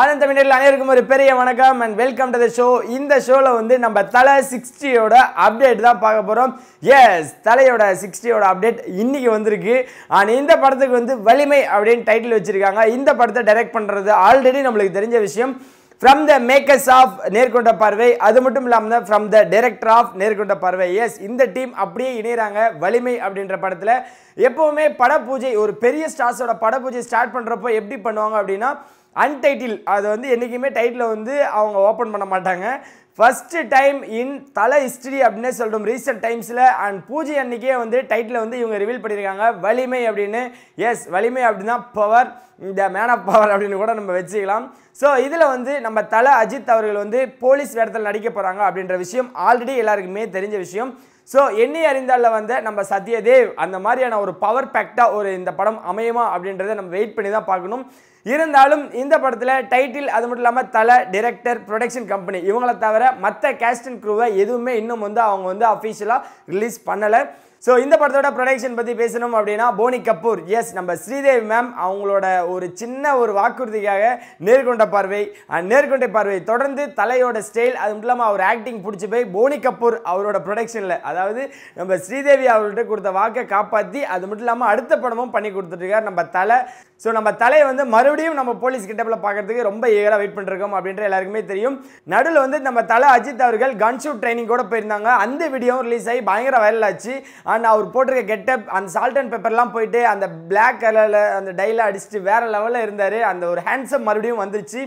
ஆனந்த தமிழர்கள் அனைவருக்கும் ஒரு பெரிய வணக்கம் and welcome to the show இந்த ஷோவில் வந்து நம்ம தலை சிக்ஸ்டியோட அப்டேட் தான் பார்க்க போகிறோம் எஸ் தலையோட சிக்ஸ்டியோட அப்டேட் இன்றைக்கி வந்திருக்கு ஆனால் இந்த படத்துக்கு வந்து வலிமை அப்படின்னு டைட்டில் வச்சுருக்காங்க இந்த படத்தை டைரக்ட் பண்ணுறது ஆல்ரெடி நம்மளுக்கு தெரிஞ்ச விஷயம் from the makers of Nerkonda Paarvai அது மட்டும் இல்லாமல் from the director of Nerkonda Paarvai yes இந்த டீம் அப்படியே இணையிறாங்க வலிமை அப்படின்ற படத்தில் எப்போவுமே பட பூஜை ஒரு பெரிய ஸ்டார்ஸோட பட பூஜை ஸ்டார்ட் பண்ணுறப்போ எப்படி பண்ணுவாங்க அப்படின்னா அன்டைட்டில் அது வந்து என்றைக்குமே டைட்டில் வந்து அவங்க ஓப்பன் பண்ண மாட்டாங்க ஃபஸ்ட்டு டைம் இன் தலை ஹிஸ்டரி அப்படின்னே சொல்கிறோம் ரீசெண்ட் டைம்ஸில் அண்ட் பூஜை அன்றைக்கே வந்து டைட்டில் வந்து இவங்க ரிவீல் பண்ணியிருக்காங்க வலிமை அப்படின்னு எஸ் வலிமை அப்படின்னா பவர் இந்த மேன் ஆஃப் பவர் அப்படின்னு கூட நம்ம வச்சுக்கலாம் ஸோ இதில் வந்து நம்ம தலை அஜித் அவர்கள் வந்து போலீஸ் வேடத்தில் நடிக்க போகிறாங்க அப்படின்ற விஷயம் ஆல்ரெடி எல்லாருக்குமே தெரிஞ்ச விஷயம் ஸோ எண்ணி அறிந்தாலில் வந்து நம்ம சத்யதேவ் அந்த மாதிரியான ஒரு பவர் பேக்டாக ஒரு இந்த படம் அமையுமா அப்படின்றத நம்ம வெயிட் பண்ணி தான் பார்க்கணும் இருந்தாலும் இந்த படத்தில் டைட்டில் அது மட்டும் இல்லாமல் தலை டிரெக்டர் ப்ரொடக்ஷன் கம்பெனி இவங்களை தவிர தவிர மற்ற கேஸ்டன் க்ரூவை எதுவுமே இன்னும் வந்து அவங்க வந்து அஃபீஷியலாக ரிலீஸ் பண்ணலை ஸோ இந்த படத்தோட ப்ரொடக்ஷன் பற்றி பேசணும் அப்படின்னா போனி கபூர் எஸ் நம்ம ஸ்ரீதேவி மேம் அவங்களோட ஒரு சின்ன ஒரு வாக்குறுதிக்காக நேர்கொண்ட பார்வை நேர்கொண்ட பார்வை தொடர்ந்து தலையோட ஸ்டைல் அது மட்டும் இல்லாமல் அவர் ஆக்டிங் பிடிச்சி போய் போனி கபூர் அவரோட ப்ரொடக்ஷனில் அதாவது நம்ம ஸ்ரீதேவி அவர்கிட்ட கொடுத்த வாக்கை காப்பாற்றி அது மட்டும் இல்லாமல் அடுத்த படமும் பண்ணி கொடுத்துட்ருக்கார் நம்ம தலை ஸோ நம்ம தலையை வந்து மறுபடியும் நம்ம போலீஸ் கிட்டப்பில் பார்க்குறதுக்கு ரொம்ப ஏகராக வெயிட் பண்ணிருக்கோம் அப்படின்ற எல்லாருக்குமே தெரியும் நடுவில் வந்து நம்ம தலை அஜித் அவர்கள் கன்ஷூட் ட்ரைனிங் கூட போயிருந்தாங்க அந்த வீடியோவும் ரிலீஸ் ஆகி பயங்கர வைரல் ஆச்சு அண்ட் அவர் போட்டிருக்க கெட்டப் அந்த சால்ட் அண்ட் பெப்பர்லாம் போயிட்டு அந்த பிளாக் கலரில் அந்த டைலாக அடிச்சுட்டு வேறு லெவலில் இருந்தார் அந்த ஒரு ஹேண்ட்ஸம் மறுபடியும் வந்துருச்சு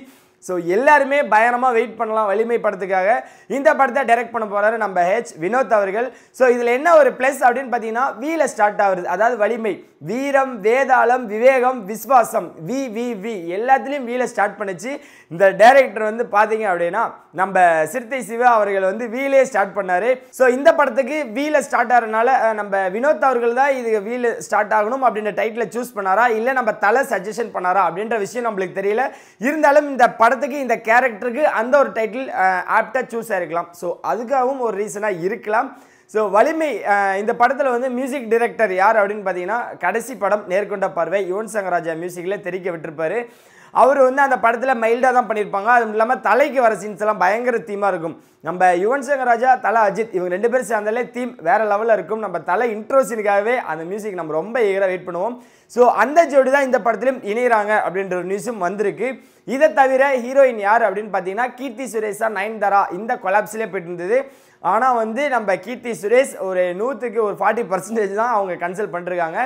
ஸோ எல்லாருமே பயணமாக வெயிட் பண்ணலாம் வலிமை படத்துக்காக இந்த படத்தை டைரக்ட் பண்ண போகிறாரு நம்ம ஹெச் வினோத் அவர்கள் ஸோ இதில் என்ன ஒரு ப்ளஸ் அப்படின்னு பார்த்தீங்கன்னா வீல ஸ்டார்ட் ஆகுது அதாவது Valimai Veeram Vedalam Vivegam Viswasam V V V எல்லாத்துலேயும் வீல ஸ்டார்ட் பண்ணிச்சு இந்த டைரக்டர் வந்து பார்த்தீங்க அப்படின்னா நம்ம சிறுத்தை சிவா அவர்கள் வந்து வீலே ஸ்டார்ட் பண்ணார் ஸோ இந்த படத்துக்கு வீல ஸ்டார்ட் ஆகிறனால நம்ம வினோத் அவர்கள் தான் இது வீல ஸ்டார்ட் ஆகணும் அப்படின்ற டைட்டில் சூஸ் பண்ணாரா இல்லை நம்ம தலை சஜஷன் பண்ணாரா அப்படின்ற விஷயம் நம்மளுக்கு தெரியல இருந்தாலும் இந்த படத்துக்கு இந்த கேரக்டருக்கு அந்த ஒரு டைட்டில் ஆப்டாக சூஸ் ஆகிருக்கலாம் ஸோ அதுக்காகவும் ஒரு ரீசனாக இருக்கலாம் ஸோ வலிமை இந்த படத்தில் வந்து மியூசிக் டிரெக்டர் யார் அப்படின்னு பார்த்தீங்கன்னா கடைசி படம் நேர்கொண்ட பார்வை யுவன் சங்கராஜா மியூசிக்கில் தெரிக்க விட்டுருப்பாரு அவர் வந்து அந்த படத்தில் மைல்டாக தான் பண்ணியிருப்பாங்க அதுவும் இல்லாமல் தலைக்கு வர சீன்ஸ் எல்லாம் பயங்கர தீமாக இருக்கும் நம்ம யுவன் சங்கர் ராஜா தலை அஜித் இவங்க ரெண்டு பேரும் சேர்ந்தாலே தீம் வேறு லெவலில் இருக்கும் நம்ம தலை இன்ட்ரோ அந்த மியூசிக் நம்ம ரொம்ப ஈகராக வெயிட் பண்ணுவோம் ஸோ அந்த ஜோடி தான் இந்த படத்திலும் இணையிறாங்க அப்படின்ற ஒரு நியூஸும் வந்திருக்கு இதை தவிர ஹீரோயின் யார் அப்படின்னு பார்த்தீங்கன்னா கீர்த்தி சுரேஷா நயன்தாரா இந்த கொலாப்ஸ்லேயே போயிட்டு இருந்தது ஆனால் வந்து நம்ம கீர்த்தி சுரேஷ் ஒரு நூற்றுக்கு ஒரு ஃபார்ட்டி பர்சன்டேஜ் தான் அவங்க கன்சல்ட் பண்ணிருக்காங்க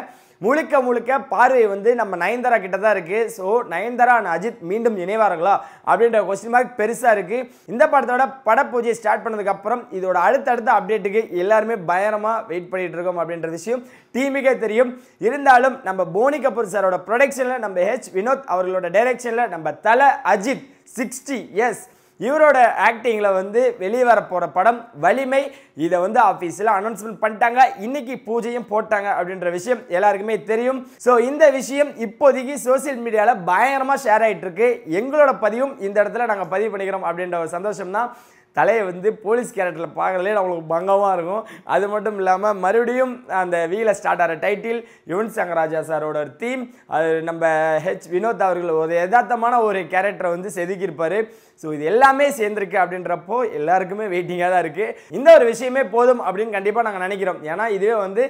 முழுக்க முழுக்க பார்வை வந்து நம்ம நயன்தாரா கிட்ட தான் இருக்குது ஸோ நயன்தாரா அண்ட் அஜித் மீண்டும் இணைவார்களா அப்படின்ற கொஸ்டின் மார்க் பெருசாக இருக்குது இந்த படத்தோட பூஜையை ஸ்டார்ட் பண்ணதுக்கப்புறம் இதோட அடுத்தடுத்த அப்டேட்டுக்கு எல்லாருமே பயங்கரமாக வெயிட் பண்ணிகிட்டு இருக்கோம் அப்படின்ற விஷயம் டீமுக்கே தெரியும் இருந்தாலும் நம்ம போனி கபூர் சாரோட ப்ரொடக்ஷனில் நம்ம ஹெச் வினோத் அவர்களோட டைரக்ஷனில் நம்ம தலை அஜித் சிக்ஸ்டி எஸ் இவரோட ஆக்டிங்கில் வந்து வெளியே வர போகிற படம் வலிமை இதை வந்து ஆஃபீஸில் அனௌன்ஸ்மெண்ட் பண்ணிட்டாங்க இன்னைக்கு பூஜையும் போட்டாங்க அப்படின்ற விஷயம் எல்லாருக்குமே தெரியும் ஸோ இந்த விஷயம் இப்போதைக்கு சோசியல் மீடியாவில் பயங்கரமாக ஷேர் ஆகிட்டு இருக்கு எங்களோட பதிவும் இந்த இடத்துல நாங்கள் பதிவு பண்ணிக்கிறோம் அப்படின்ற ஒரு சந்தோஷம் தான் தலையை வந்து போலீஸ் கேரக்டரில் பார்க்குறதுலே அவங்களுக்கு பங்கமாக இருக்கும் அது மட்டும் இல்லாமல் மறுபடியும் அந்த வீல ஸ்டார்ட் ஆகிற டைட்டில் யுவன் சங்கராஜா சாரோட ஒரு தீம் அது நம்ம ஹெச் வினோத் அவர்கள் ஒரு யதார்த்தமான ஒரு கேரக்டரை வந்து செதுக்கியிருப்பார் ஸோ இது எல்லாமே சேர்ந்துருக்கு அப்படின்றப்போ எல்லாருக்குமே வெயிட்டிங்காக தான் இருக்குது இந்த ஒரு விஷயமே போதும் அப்படின்னு கண்டிப்பாக நாங்கள் நினைக்கிறோம் ஏன்னா இதுவே வந்து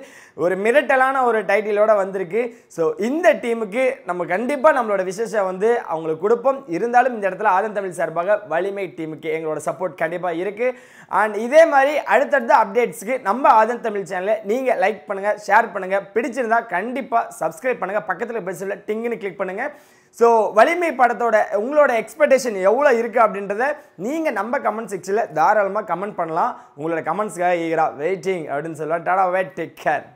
ஒரு மிரட்டலான ஒரு டைட்டிலோட வந்திருக்கு ஸோ இந்த டீமுக்கு நம்ம கண்டிப்பாக நம்மளோட விசேஷம் வந்து அவங்களுக்கு கொடுப்போம் இருந்தாலும் இந்த இடத்துல ஆதன் தமிழ் சார்பாக வலிமை டீமுக்கு எங்களோட சப்போர்ட் கண்டிப்பாக இருக்குது அண்ட் இதே மாதிரி அடுத்தடுத்த அப்டேட்ஸ்க்கு நம்ம ஆதன் தமிழ் சேனலை நீங்கள் லைக் பண்ணுங்கள் ஷேர் பண்ணுங்கள் பிடிச்சிருந்தால் கண்டிப்பாக சப்ஸ்கிரைப் பண்ணுங்கள் பக்கத்தில் பெருசில் டிங்குன்னு கிளிக் பண்ணுங்கள் ஸோ வலிமை படத்தோட உங்களோட எக்ஸ்பெக்டேஷன் எவ்வளோ இருக்குது அப்படின்றத நீங்கள் நம்ம கமெண்ட் செக்ஷனில் தாராளமாக கமெண்ட் பண்ணலாம் உங்களோட கமெண்ட்ஸ்க்காக ஈகரா வெயிட்டிங் அப்படின்னு சொல்லலாம் டாடா வெயிட் டேக் கேர்